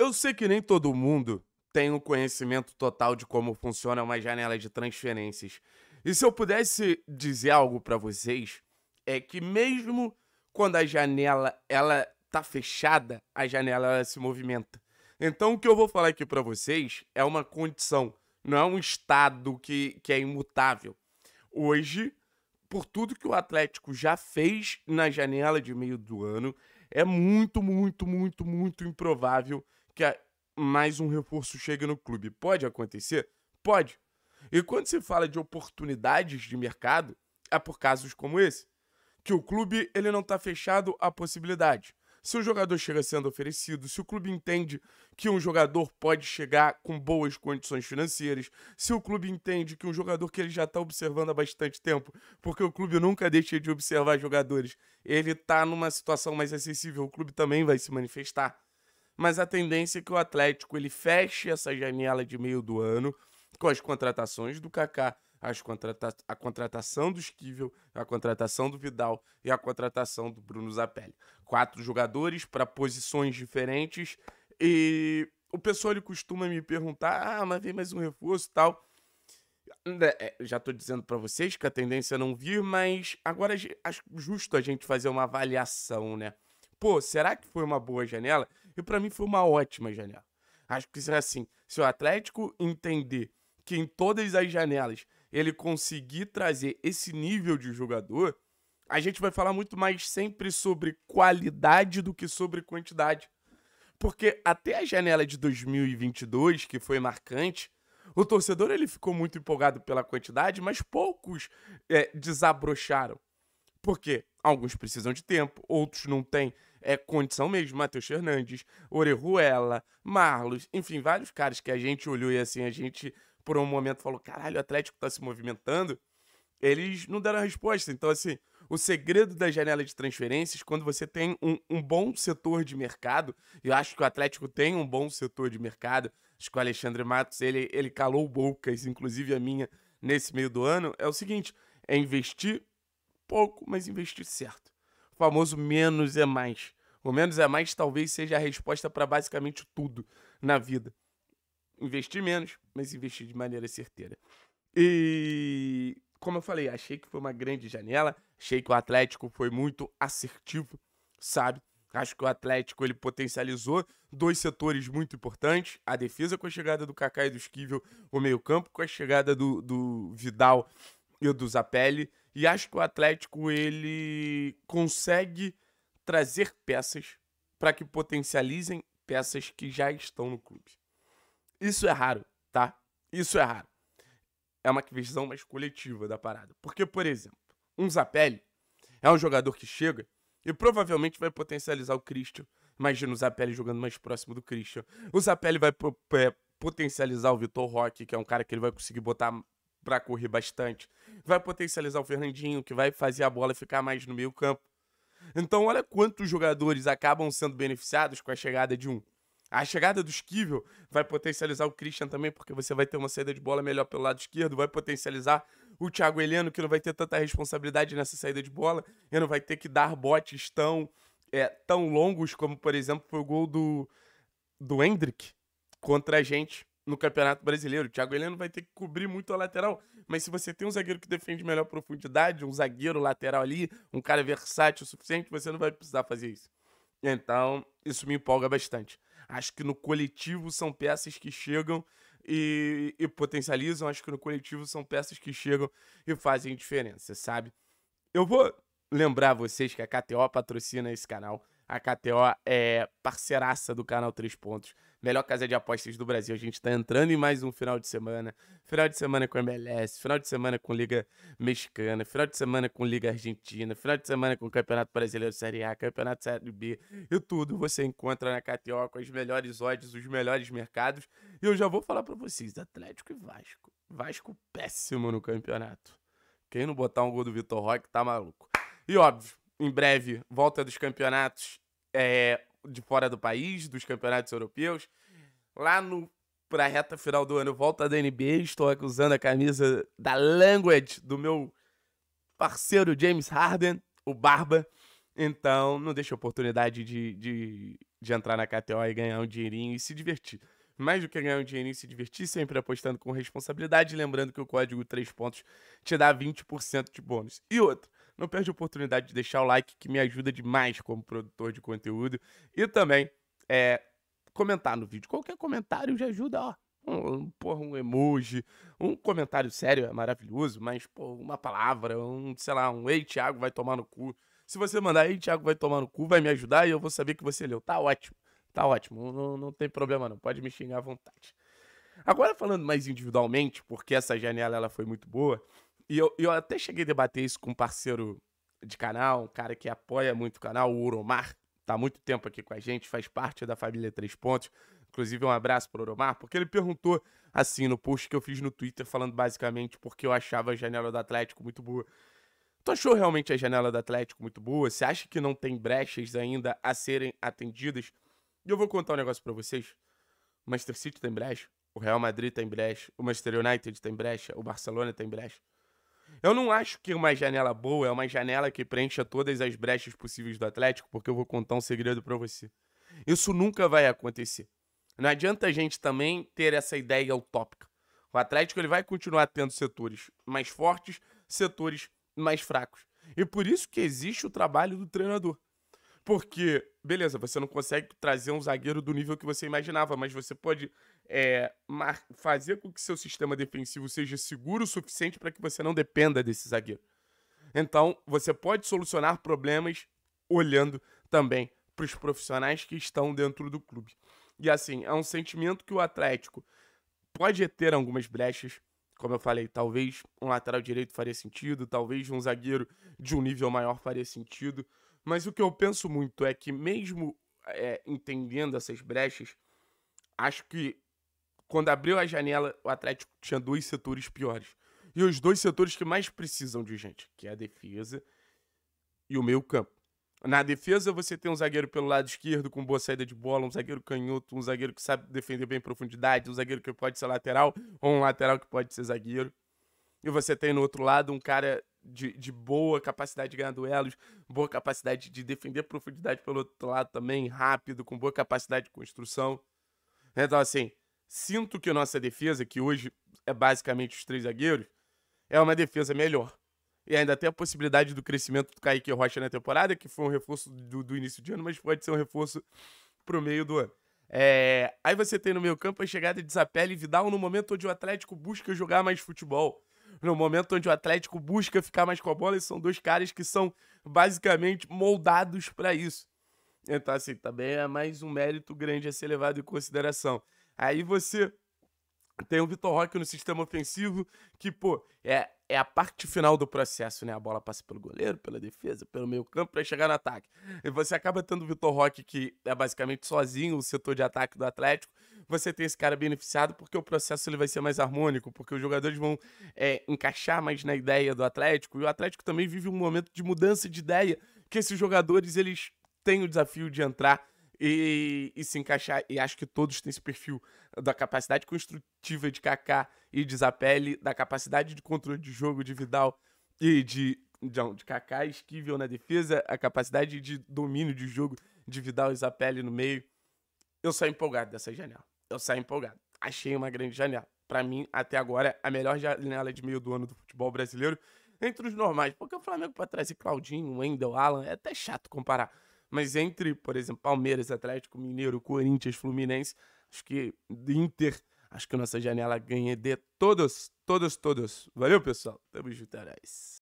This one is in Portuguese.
Eu sei que nem todo mundo tem um conhecimento total de como funciona uma janela de transferências. E se eu pudesse dizer algo para vocês, é que mesmo quando a janela ela tá fechada, a janela ela se movimenta. Então o que eu vou falar aqui para vocês é uma condição, não é um estado que, que é imutável. Hoje, por tudo que o Atlético já fez na janela de meio do ano, é muito, muito, muito, muito improvável que mais um reforço chega no clube. Pode acontecer? Pode. E quando se fala de oportunidades de mercado, é por casos como esse, que o clube ele não está fechado à possibilidade. Se o jogador chega sendo oferecido, se o clube entende que um jogador pode chegar com boas condições financeiras, se o clube entende que um jogador que ele já está observando há bastante tempo, porque o clube nunca deixa de observar jogadores, ele está numa situação mais acessível, o clube também vai se manifestar mas a tendência é que o Atlético ele feche essa janela de meio do ano com as contratações do Kaká, as contrata a contratação do Esquivel, a contratação do Vidal e a contratação do Bruno Zapelli. Quatro jogadores para posições diferentes e o pessoal ele costuma me perguntar: "Ah, mas vem mais um reforço, tal". Né, é, já estou dizendo para vocês que a tendência é não vir, mas agora acho é é justo a gente fazer uma avaliação, né? Pô, será que foi uma boa janela? E para mim foi uma ótima janela. Acho que será assim: se o Atlético entender que em todas as janelas ele conseguir trazer esse nível de jogador, a gente vai falar muito mais sempre sobre qualidade do que sobre quantidade. Porque até a janela de 2022, que foi marcante, o torcedor ele ficou muito empolgado pela quantidade, mas poucos é, desabrocharam. Por quê? Alguns precisam de tempo, outros não têm é condição mesmo, Matheus Fernandes, Orejuela, Marlos, enfim, vários caras que a gente olhou e assim, a gente por um momento falou, caralho, o Atlético tá se movimentando, eles não deram a resposta. Então, assim, o segredo da janela de transferências, quando você tem um, um bom setor de mercado, eu acho que o Atlético tem um bom setor de mercado, acho que o Alexandre Matos, ele, ele calou bocas, inclusive a minha, nesse meio do ano, é o seguinte, é investir pouco, mas investir certo. O famoso menos é mais. O menos é mais talvez seja a resposta para basicamente tudo na vida. Investir menos, mas investir de maneira certeira. E como eu falei, achei que foi uma grande janela, achei que o Atlético foi muito assertivo, sabe? Acho que o Atlético ele potencializou dois setores muito importantes: a defesa com a chegada do Kaká e do Esquivel, o meio-campo com a chegada do, do Vidal e do Zapelli, e acho que o Atlético ele consegue trazer peças para que potencializem peças que já estão no clube. Isso é raro, tá? Isso é raro. É uma visão mais coletiva da parada. Porque, por exemplo, um Zapelli é um jogador que chega e provavelmente vai potencializar o Christian. Imagina o Zapelli jogando mais próximo do Christian. O Zapelli vai é, potencializar o Vitor Roque, que é um cara que ele vai conseguir botar para correr bastante. Vai potencializar o Fernandinho, que vai fazer a bola ficar mais no meio campo. Então, olha quantos jogadores acabam sendo beneficiados com a chegada de um. A chegada do Esquivel vai potencializar o Christian também, porque você vai ter uma saída de bola melhor pelo lado esquerdo, vai potencializar o Thiago Heleno, que não vai ter tanta responsabilidade nessa saída de bola, e não vai ter que dar botes tão, é, tão longos como, por exemplo, foi o gol do, do Hendrick contra a gente no Campeonato Brasileiro. O Thiago Heleno vai ter que cobrir muito a lateral, mas se você tem um zagueiro que defende melhor profundidade, um zagueiro lateral ali, um cara versátil o suficiente, você não vai precisar fazer isso. Então, isso me empolga bastante. Acho que no coletivo são peças que chegam e, e potencializam, acho que no coletivo são peças que chegam e fazem diferença, sabe? Eu vou lembrar vocês que a KTO patrocina esse canal. A KTO é parceiraça do canal Três Pontos, melhor casa de apostas do Brasil. A gente está entrando em mais um final de semana. Final de semana com MLS, final de semana com Liga Mexicana, final de semana com Liga Argentina, final de semana com Campeonato Brasileiro Série A, Campeonato Série B e tudo você encontra na KTO com as melhores odds, os melhores mercados. E eu já vou falar para vocês, Atlético e Vasco. Vasco péssimo no campeonato. Quem não botar um gol do Vitor Roque tá maluco. E óbvio, em breve, volta dos campeonatos é, de fora do país, dos campeonatos europeus. Lá no pra reta final do ano, volta da NBA, estou usando a camisa da Language do meu parceiro James Harden, o Barba. Então, não deixa oportunidade de, de, de entrar na KTO e ganhar um dinheirinho e se divertir. Mais do que ganhar um dinheirinho e se divertir, sempre apostando com responsabilidade. Lembrando que o código 3 pontos te dá 20% de bônus. E outro, não perde a oportunidade de deixar o like, que me ajuda demais como produtor de conteúdo. E também é, comentar no vídeo. Qualquer comentário já ajuda, ó. Um, porra, um emoji, um comentário sério é maravilhoso, mas, pô, uma palavra, um, sei lá, um ei, Thiago, vai tomar no cu. Se você mandar aí, Thiago vai tomar no cu, vai me ajudar e eu vou saber que você leu. Tá ótimo, tá ótimo, não, não tem problema não, pode me xingar à vontade. Agora falando mais individualmente, porque essa janela ela foi muito boa, e eu, eu até cheguei a debater isso com um parceiro de canal, um cara que apoia muito o canal, o Uromar. Tá há muito tempo aqui com a gente, faz parte da família Três Pontos. Inclusive, um abraço pro Uromar, porque ele perguntou, assim, no post que eu fiz no Twitter, falando basicamente porque eu achava a janela do Atlético muito boa. Tu achou realmente a janela do Atlético muito boa? Você acha que não tem brechas ainda a serem atendidas? E eu vou contar um negócio para vocês. O Manchester City tem brecha, o Real Madrid tem brecha, o Manchester United tem brecha, o Barcelona tem brecha. Eu não acho que uma janela boa é uma janela que preencha todas as brechas possíveis do Atlético, porque eu vou contar um segredo para você. Isso nunca vai acontecer. Não adianta a gente também ter essa ideia utópica. O Atlético ele vai continuar tendo setores mais fortes, setores mais fracos. E por isso que existe o trabalho do treinador. Porque, beleza, você não consegue trazer um zagueiro do nível que você imaginava, mas você pode é, fazer com que seu sistema defensivo seja seguro o suficiente para que você não dependa desse zagueiro. Então, você pode solucionar problemas olhando também para os profissionais que estão dentro do clube. E assim, é um sentimento que o Atlético pode ter algumas brechas, como eu falei, talvez um lateral direito faria sentido, talvez um zagueiro de um nível maior faria sentido, mas o que eu penso muito é que, mesmo é, entendendo essas brechas, acho que quando abriu a janela, o Atlético tinha dois setores piores. E os dois setores que mais precisam de gente, que é a defesa e o meio-campo. Na defesa, você tem um zagueiro pelo lado esquerdo com boa saída de bola, um zagueiro canhoto, um zagueiro que sabe defender bem em profundidade, um zagueiro que pode ser lateral ou um lateral que pode ser zagueiro. E você tem no outro lado um cara de, de boa capacidade de ganhar duelos, boa capacidade de defender profundidade pelo outro lado também, rápido, com boa capacidade de construção. Então, assim, Sinto que nossa defesa, que hoje é basicamente os três zagueiros, é uma defesa melhor. E ainda tem a possibilidade do crescimento do Kaique Rocha na temporada, que foi um reforço do, do início de ano, mas pode ser um reforço pro meio do ano. É... Aí você tem no meio campo a chegada de Zapelli e Vidal no momento onde o Atlético busca jogar mais futebol. No momento onde o Atlético busca ficar mais com a bola, e são dois caras que são basicamente moldados para isso. Então, assim, também é mais um mérito grande a ser levado em consideração. Aí você tem o Vitor Roque no sistema ofensivo, que, pô, é, é a parte final do processo, né? A bola passa pelo goleiro, pela defesa, pelo meio campo, para chegar no ataque. E você acaba tendo o Vitor Roque, que é basicamente sozinho o setor de ataque do Atlético. Você tem esse cara beneficiado porque o processo ele vai ser mais harmônico, porque os jogadores vão é, encaixar mais na ideia do Atlético. E o Atlético também vive um momento de mudança de ideia, que esses jogadores eles têm o desafio de entrar e, e, se encaixar. E acho que todos têm esse perfil da capacidade construtiva de Kaká e de Zapelli, da capacidade de controle de jogo de Vidal e de. Não, de Kaká e Esquivel na defesa, a capacidade de domínio de jogo de Vidal e Zapelli no meio. Eu saí empolgado dessa janela. Eu saí empolgado. Achei uma grande janela. Para mim, até agora, a melhor janela de meio do ano do futebol brasileiro entre os normais. Porque o Flamengo para trazer Claudinho, Wendel, Alan, é até chato comparar mas entre, por exemplo, Palmeiras, Atlético Mineiro, Corinthians, Fluminense, acho que Inter, acho que nossa janela ganha de todos, todos, todos. Valeu, pessoal. Tamo junto, é nóis.